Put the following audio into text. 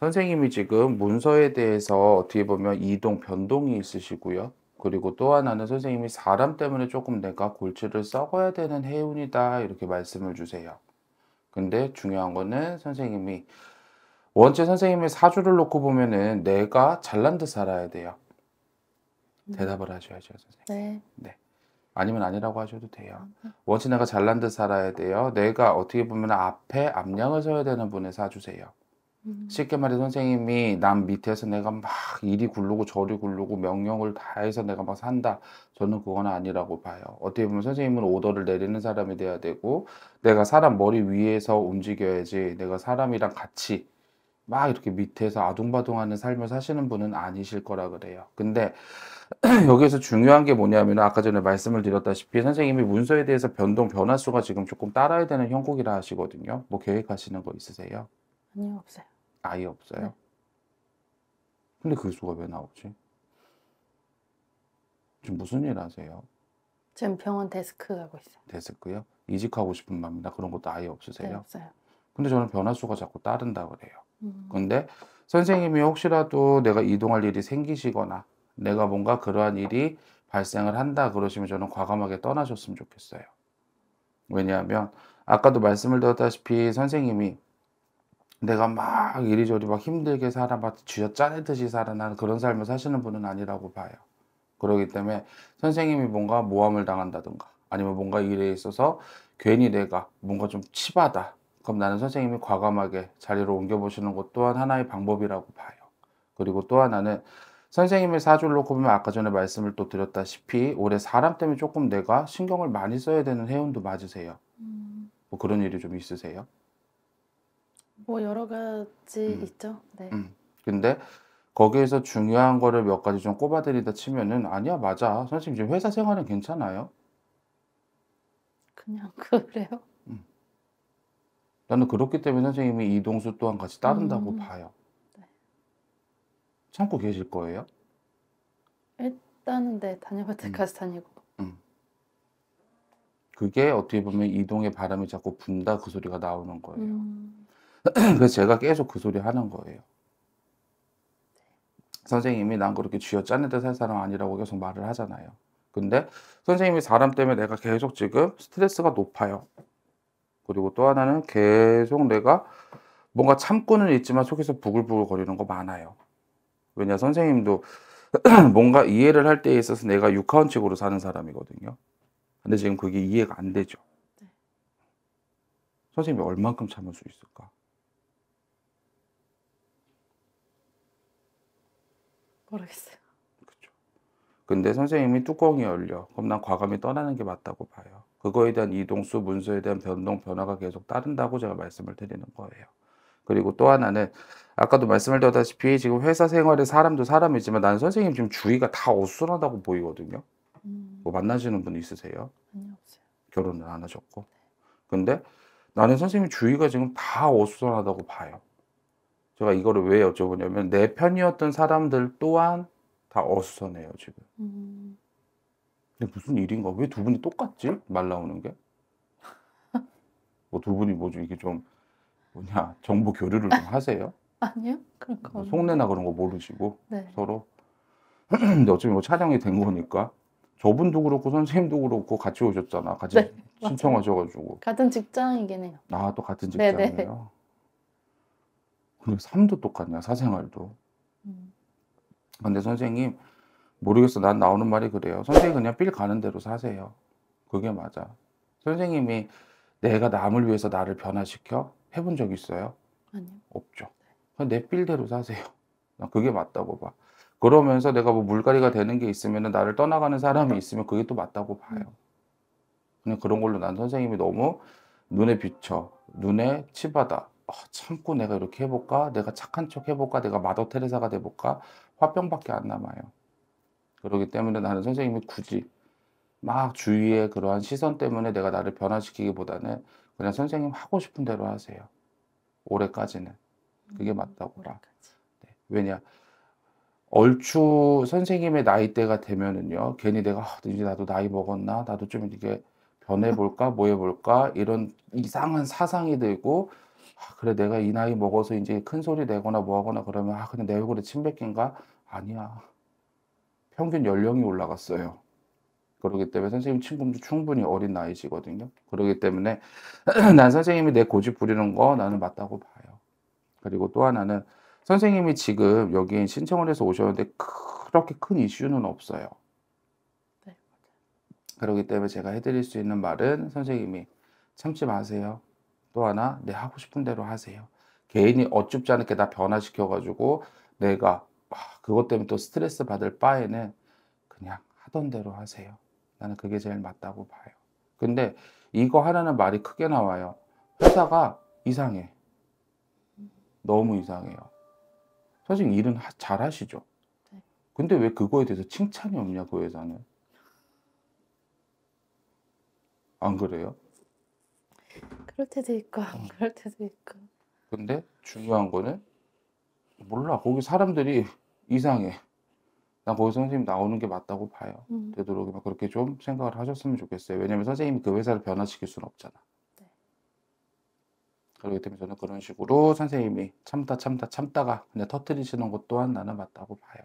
선생님이 지금 문서에 대해서 어떻게 보면 이동, 변동이 있으시고요. 그리고 또 하나는 선생님이 사람 때문에 조금 내가 골치를 썩어야 되는 해운이다 이렇게 말씀을 주세요. 근데 중요한 거는 선생님이 원체 선생님의 사주를 놓고 보면은 내가 잘난 듯 살아야 돼요. 음. 대답을 하셔야죠, 선생님. 네. 네. 아니면 아니라고 하셔도 돼요. 원체 내가 잘난 듯 살아야 돼요. 내가 어떻게 보면 앞에 앞량을 서야 되는 분의 사주세요. 음. 쉽게 말해 선생님이 남 밑에서 내가 막 이리 굴르고 저리 굴르고 명령을 다해서 내가 막 산다. 저는 그건 아니라고 봐요. 어떻게 보면 선생님은 오더를 내리는 사람이 돼야 되고 내가 사람 머리 위에서 움직여야지 내가 사람이랑 같이 막 이렇게 밑에서 아둥바둥하는 삶을 사시는 분은 아니실 거라 그래요. 근데 여기에서 중요한 게 뭐냐면 아까 전에 말씀을 드렸다시피 선생님이 문서에 대해서 변동 변화수가 지금 조금 따라야 되는 형국이라 하시거든요. 뭐 계획하시는 거 있으세요? 아니요 없어요. 아예 없어요. 네. 근데 그 수가 왜 나오지? 지금 무슨 일 하세요? 지금 병원 데스크 하고 있어요. 데스크요? 이직하고 싶은 마음이 그런 것도 아예 없으세요? 네, 없어요. 근데 저는 변화수가 자꾸 따른다 그래요. 음. 근데 선생님이 혹시라도 내가 이동할 일이 생기시거나 내가 뭔가 그러한 일이 발생을 한다 그러시면 저는 과감하게 떠나셨으면 좋겠어요. 왜냐하면 아까도 말씀을 드렸다시피 선생님이 내가 막 이리저리 막 힘들게 살아 봤 쥐어 짜내듯이 살아난 그런 삶을 사시는 분은 아니라고 봐요. 그러기 때문에 선생님이 뭔가 모함을 당한다든가 아니면 뭔가 일에 있어서 괜히 내가 뭔가 좀 치받아 그럼 나는 선생님이 과감하게 자리로 옮겨보시는 것 또한 하나의 방법이라고 봐요. 그리고 또 하나는 선생님의 사주를 놓고 보면 아까 전에 말씀을 또 드렸다시피 올해 사람 때문에 조금 내가 신경을 많이 써야 되는 해운도 맞으세요. 음. 뭐 그런 일이 좀 있으세요? 뭐 여러 가지 음. 있죠. 네. 음. 근데 거기에서 중요한 거를 몇 가지 좀 꼽아드리다 치면은 아니야 맞아 선생님 지금 회사 생활은 괜찮아요? 그냥 그래요. 음. 나는 그렇기 때문에 선생님이 이동수 또한 같이 따른다고 음. 봐요. 네. 참고 계실 거예요? 일단은 네 다녀볼 음. 때까지 다니고. 음. 그게 어떻게 보면 이동의 바람이 자꾸 분다 그 소리가 나오는 거예요. 음. 그래서 제가 계속 그 소리 하는 거예요. 선생님이 난 그렇게 쥐어 짜는 듯할 사람 아니라고 계속 말을 하잖아요. 근데 선생님이 사람 때문에 내가 계속 지금 스트레스가 높아요. 그리고 또 하나는 계속 내가 뭔가 참고는 있지만 속에서 부글부글 거리는 거 많아요. 왜냐 선생님도 뭔가 이해를 할 때에 있어서 내가 6카운칙으로 사는 사람이거든요. 근데 지금 그게 이해가 안 되죠. 네. 선생님이 얼만큼 참을 수 있을까? 모르겠어요. 그렇죠. 근데 선생님이 뚜껑이 열려. 그럼 난 과감히 떠나는 게 맞다고 봐요. 그거에 대한 이동수 문서에 대한 변동 변화가 계속 따른다고 제가 말씀을 드리는 거예요. 그리고 또 하나는 아까도 말씀을 드렸다시피 지금 회사 생활에 사람도 사람이지만 나 선생님 지금 주위가 다 어수선하다고 보이거든요. 음. 뭐 만나시는 분 있으세요? 아니요 결혼을 안 하셨고. 근데 나는 선생님 주위가 지금 다 어수선하다고 봐요. 제가 이거를 왜 여쭤보냐면 내 편이었던 사람들 또한 다 어수선해요 지금. 음. 근데 무슨 일인가? 왜 두 분이 똑같지? 말 나오는 게? 뭐 두 분이 뭐 좀 이게 좀 뭐냐 정보 교류를 좀 하세요? 아니요, 그러니뭐 속내나 그런 거 모르시고 네. 서로. 근데 어차피 뭐 촬영이 된 거니까 저분도 그렇고 선생님도 그렇고 같이 오셨잖아. 같이 네, 신청하셔가지고 같은 직장이긴 해요. 아또 같은 네, 네. 직장이에요. 근데 삶도 똑같냐 사생활도 음. 근데 선생님 모르겠어 난 나오는 말이 그래요 선생님 그냥 빌 가는 대로 사세요 그게 맞아 선생님이 내가 남을 위해서 나를 변화시켜 해본 적 있어요? 아니요 없죠 내 빌대로 사세요 난 아, 그게 맞다고 봐 그러면서 내가 뭐 물갈이가 되는 게 있으면 나를 떠나가는 사람이 네. 있으면 그게 또 맞다고 봐요 음. 그냥 그런 걸로 난 선생님이 너무 눈에 비쳐 눈에 치받아 아, 참고 내가 이렇게 해볼까? 내가 착한 척 해볼까? 내가 마더 테레사가 돼볼까? 화병밖에 안 남아요. 그러기 때문에 나는 선생님이 굳이 막주위에 그러한 시선 때문에 내가 나를 변화시키기보다는 그냥 선생님 하고 싶은 대로 하세요. 올해까지는. 그게 음, 맞다고 라 네. 왜냐? 얼추 선생님의 나이대가 되면은요, 괜히 내가 어, 이제 나도 나이 먹었나, 나도 좀 이렇게 변해볼까, 뭐 해볼까, 이런 이상한 사상이 들고, 아, 그래 내가 이 나이 먹어서 이제 큰 소리 내거나 뭐하거나 그러면 아 그냥 내 얼굴에 침 뱉긴가? 아니야. 평균 연령이 올라갔어요. 그러기 때문에 선생님 친구도 충분히 어린 나이시거든요. 그러기 때문에 난 선생님이 내 고집 부리는 거 나는 맞다고 봐요. 그리고 또 하나는 선생님이 지금 여기 에 신청을 해서 오셨는데 그렇게 큰 이슈는 없어요. 네, 그러기 때문에 제가 해드릴 수 있는 말은 선생님이 참지 마세요. 또 하나 내 네, 하고 싶은 대로 하세요. 개인이 어쭙지 않게 다 변화시켜가지고 내가 아, 그것 때문에 또 스트레스 받을 바에는 그냥 하던 대로 하세요. 나는 그게 제일 맞다고 봐요. 근데 이거 하라는 말이 크게 나와요. 회사가 이상해. 너무 이상해요. 사실 일은 하, 잘 하시죠. 네. 근데 왜 그거에 대해서 칭찬이 없냐, 그 회사는? 안 그래요? 그럴 때도 있고 응. 어. 그럴 때도 있고. 근데 중요한 거는 몰라 거기 사람들이 이상해. 난 거기 선생님 나오는 게 맞다고 봐요. 음. 되도록이 그렇게 좀 생각을 하셨으면 좋겠어요. 왜냐면 선생님이 그 회사를 변화시킬 수는 없잖아. 네. 그렇기 때문에 저는 그런 식으로 선생님이 참다 참다 참다가 그냥 터트리시는 것 또한 나는 맞다고 봐요.